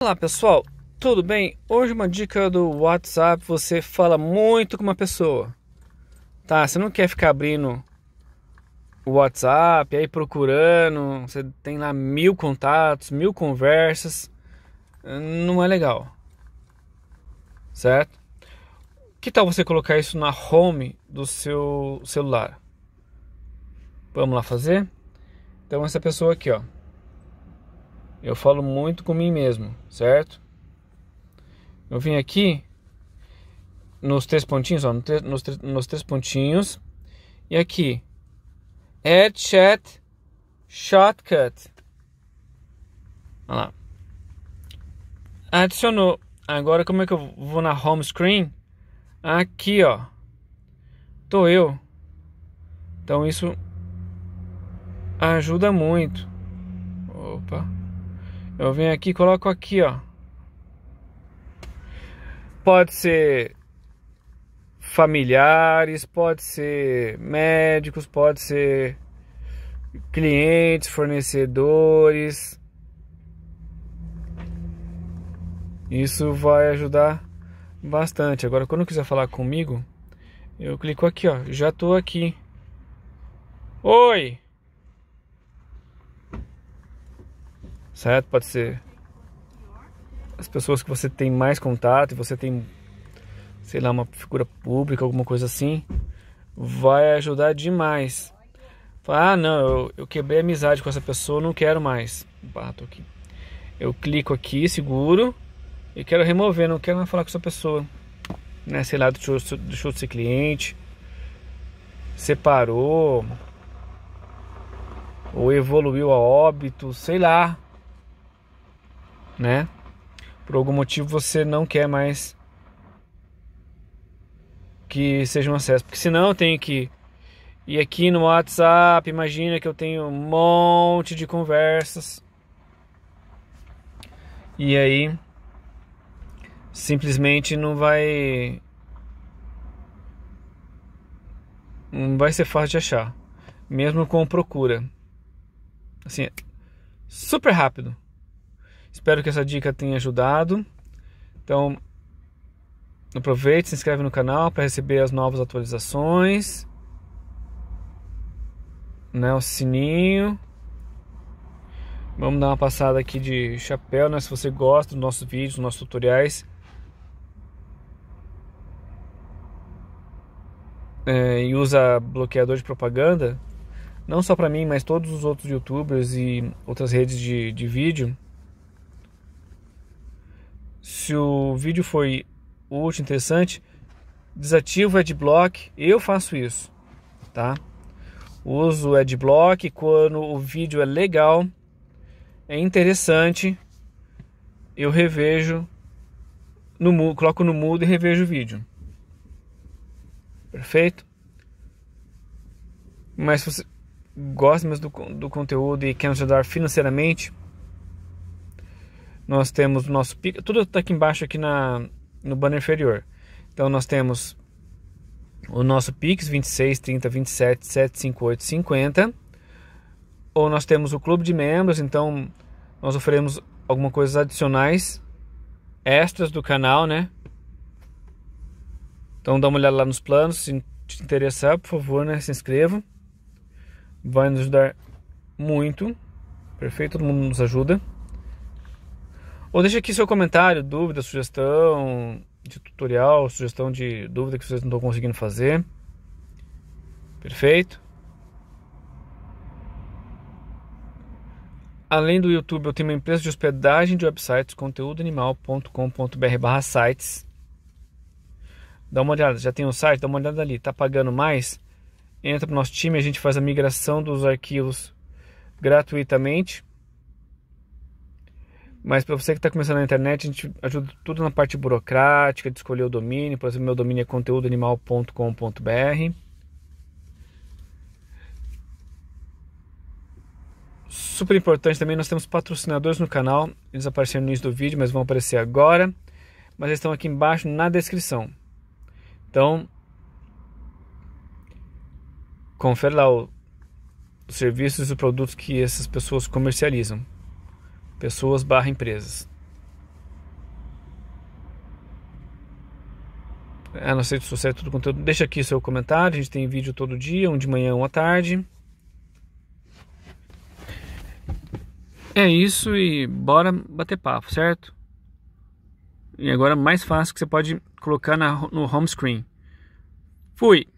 Olá pessoal, tudo bem? Hoje uma dica do WhatsApp, você fala muito com uma pessoa, tá? Você não quer ficar abrindo o WhatsApp, aí procurando, você tem lá mil contatos, mil conversas, não é legal, certo? Que tal você colocar isso na home do seu celular? Vamos lá fazer? Então essa pessoa aqui, ó. Eu falo muito com mim mesmo, certo? Eu vim aqui nos três pontinhos, ó, nos, nos três pontinhos. E aqui, Add Chat Shortcut. Olha lá. Adicionou. Agora, como é que eu vou na home screen? Aqui, ó. Tô eu. Então, isso ajuda muito. Opa. Eu venho aqui e coloco aqui, ó. Pode ser familiares, pode ser médicos, pode ser clientes, fornecedores. Isso vai ajudar bastante. Agora, quando quiser falar comigo, eu clico aqui, ó. Já tô aqui. Oi! certo? Pode ser as pessoas que você tem mais contato, você tem, sei lá, uma figura pública, alguma coisa assim, vai ajudar demais. ah, não, eu, eu quebrei amizade com essa pessoa, não quero mais. Bato aqui. Eu clico aqui, seguro, e quero remover, não quero mais falar com essa pessoa. Né? Sei lá, deixou, deixou de ser cliente, separou, ou evoluiu a óbito, sei lá né? Por algum motivo você não quer mais que seja um acesso, porque senão eu tenho que ir aqui no WhatsApp, imagina que eu tenho um monte de conversas. E aí simplesmente não vai não vai ser fácil de achar, mesmo com procura. Assim, é super rápido. Espero que essa dica tenha ajudado. Então, aproveite, se inscreve no canal para receber as novas atualizações. Né, o sininho. Vamos dar uma passada aqui de chapéu, né? Se você gosta dos nossos vídeos, dos nossos tutoriais. É, e usa bloqueador de propaganda, não só para mim, mas todos os outros youtubers e outras redes de, de vídeo, se o vídeo foi útil, interessante, desativa o adblock. Eu faço isso, tá? Uso o adblock quando o vídeo é legal, é interessante, eu revejo no coloco no mudo e revejo o vídeo. Perfeito? Mas se você gosta mesmo do, do conteúdo e quer nos ajudar financeiramente, nós temos o nosso pico, tudo está aqui embaixo aqui na, no banner inferior. Então nós temos o nosso Pix 26 30 27 758 50. Ou nós temos o clube de membros, então nós oferecemos algumas coisas adicionais extras do canal, né? Então dá uma olhada lá nos planos, se te interessar, por favor, né, se inscreva. Vai nos ajudar muito. Perfeito, todo mundo nos ajuda. Ou deixa aqui seu comentário, dúvida, sugestão de tutorial, sugestão de dúvida que vocês não estão conseguindo fazer. Perfeito? Além do YouTube, eu tenho uma empresa de hospedagem de websites, conteúdoanimal.com.br sites. Dá uma olhada, já tem o um site, dá uma olhada ali, tá pagando mais? Entra pro nosso time, a gente faz a migração dos arquivos gratuitamente mas para você que está começando na internet, a gente ajuda tudo na parte burocrática, de escolher o domínio. Por exemplo, meu domínio é conteúdoanimal.com.br. Super importante também, nós temos patrocinadores no canal. Eles apareceram no início do vídeo, mas vão aparecer agora. Mas eles estão aqui embaixo na descrição. Então, confere lá os serviços e os produtos que essas pessoas comercializam pessoas barra empresas. é não sei se sucesso é tudo o conteúdo. Deixa aqui seu comentário. A gente tem vídeo todo dia, um de manhã, um à tarde. É isso e bora bater papo, certo? E agora mais fácil que você pode colocar na, no home screen. Fui!